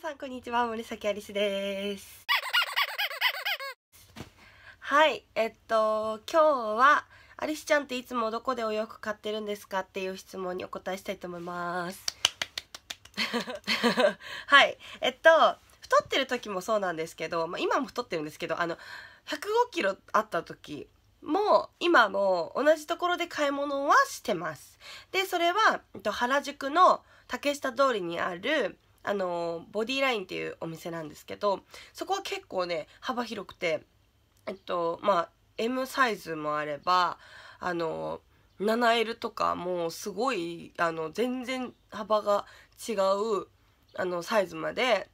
皆さんこんにちは森崎アリスですはいえっと今日はアリスちゃんっていつもどこでお洋服買ってるんですかっていう質問にお答えしたいと思います はいえっと太ってる時もそうなんですけど、まあ、今も太ってるんですけどあの105キロあった時も今も同じところで買い物はしてます。で、それは、えっと、原宿の竹下通りにあるあのボディラインっていうお店なんですけどそこは結構ね幅広くてえっとまあ M サイズもあればあの 7L とかもうすごいあの全然幅が違うあのサイズまで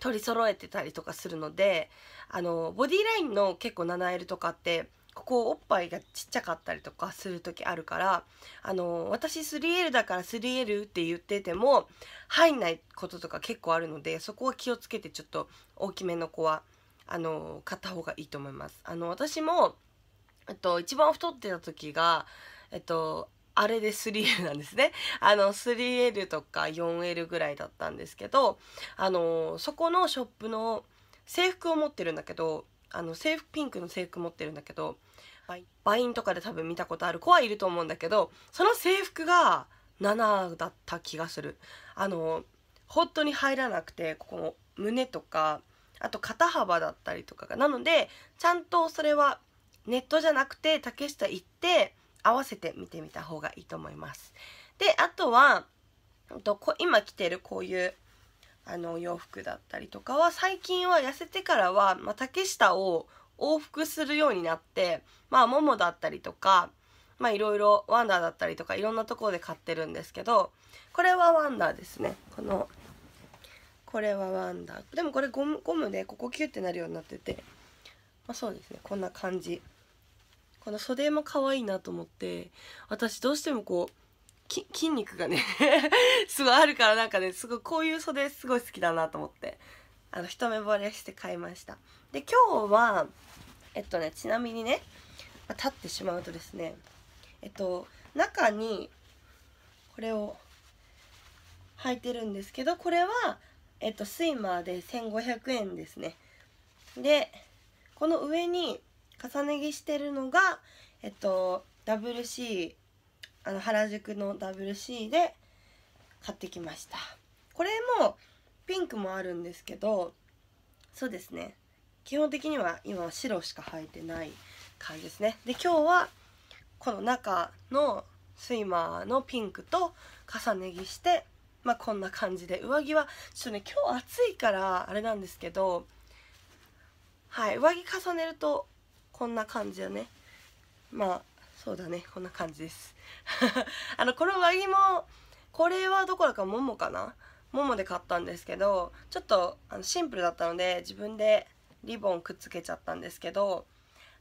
取り揃えてたりとかするのであのボディラインの結構 7L とかってここおっぱいがちっちゃかったりとかする時あるからあの私 3L だから 3L って言ってても入んないこととか結構あるのでそこは気をつけてちょっと大きめの子はあの買った方がいいと思います。あの私もえっと、一番太ってた時が、えっと、あれで 3L なんですね。あの、3L とか 4L ぐらいだったんですけど、あの、そこのショップの制服を持ってるんだけど、あの制服ピンクの制服持ってるんだけど、バインとかで多分見たことある子はいると思うんだけどその制服が7だった気がするあの本当に入らなくてここの胸とかあと肩幅だったりとかがなのでちゃんとそれはネットじゃなくて竹下行って合わせて見てみた方がいいと思います。であとは今着てるこういうあの洋服だったりとかは最近は痩せてからは、まあ、竹下を往復するようになってまあももだったりとかまあいろいろワンダーだったりとかいろんなところで買ってるんですけどこれはワンダーですねこのこれはワンダーでもこれゴムゴムでここキュッてなるようになってて、まあ、そうですねこんな感じこの袖も可愛いなと思って私どうしてもこう筋肉がね すごいあるからなんかねすごいこういう袖すごい好きだなと思ってあの一目惚れして買いましたで今日はえっとねちなみにね立ってしまうとですねえっと中にこれを履いてるんですけどこれはえっとスイマーで1500円ですねでこの上に重ね着してるのがえっと WC あの原宿の WC で買ってきましたこれもピンクもあるんですけどそうですね基本的には今は白しか履いてない感じですねで今日はこの中のスイマーのピンクと重ね着してまあこんな感じで上着はちょっとね今日暑いからあれなんですけどはい上着重ねるとこんな感じよねまあそうだねこんな感じです あのこの輪着もこれはどこだかももかなももで買ったんですけどちょっとあのシンプルだったので自分でリボンくっつけちゃったんですけど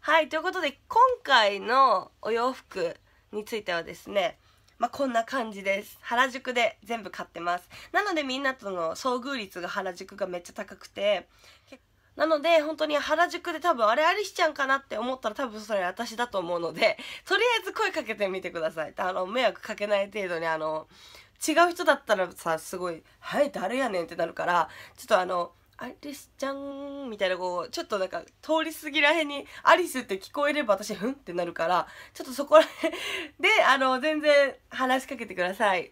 はいということで今回のお洋服についてはですねまあ、こんな感じです。原宿で全部買ってます。なのでみんなとの遭遇率が原宿がめっちゃ高くて、結構なので、本当に原宿で多分、あれありしちゃんかなって思ったら多分それ私だと思うので、とりあえず声かけてみてください。あの、迷惑かけない程度に、あの、違う人だったらさ、すごい、はい、誰やねんってなるから、ちょっとあの、アリスちゃんみたいなこうちょっとなんか通り過ぎらへんにアリスって聞こえれば私ふんってなるからちょっとそこら辺であの全然話しかけてください。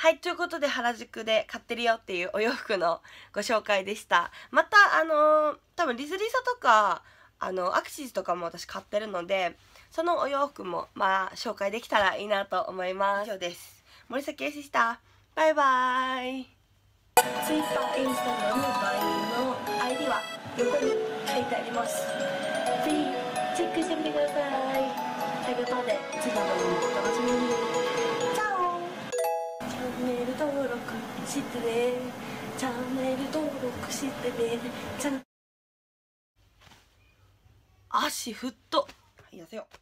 はい、ということで原宿で買ってるよっていうお洋服のご紹介でした。また、あのー、多分リスリーサとか、あの、アクシズとかも私買ってるので、そのお洋服も、まあ、紹介できたらいいなと思います。以上です。森崎エでした。バイバーイ。Twitter、インスタのメンバーの ID は横に書いてあります。してねチャンネル登録してねチャン足ふっと痩せよう